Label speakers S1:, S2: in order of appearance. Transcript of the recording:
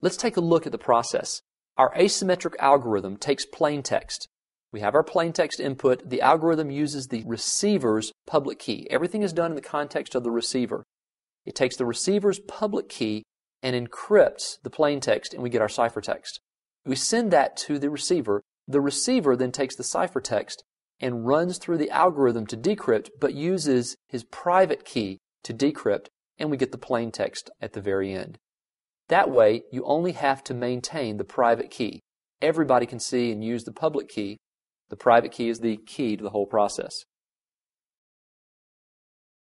S1: Let's take a look at the process. Our asymmetric algorithm takes plain text. We have our plain text input. The algorithm uses the receiver's public key. Everything is done in the context of the receiver. It takes the receiver's public key and encrypts the plain text, and we get our ciphertext. We send that to the receiver. The receiver then takes the ciphertext and runs through the algorithm to decrypt, but uses his private key to decrypt, and we get the plain text at the very end. That way, you only have to maintain the private key. Everybody can see and use the public key. The private key is the key to the whole process.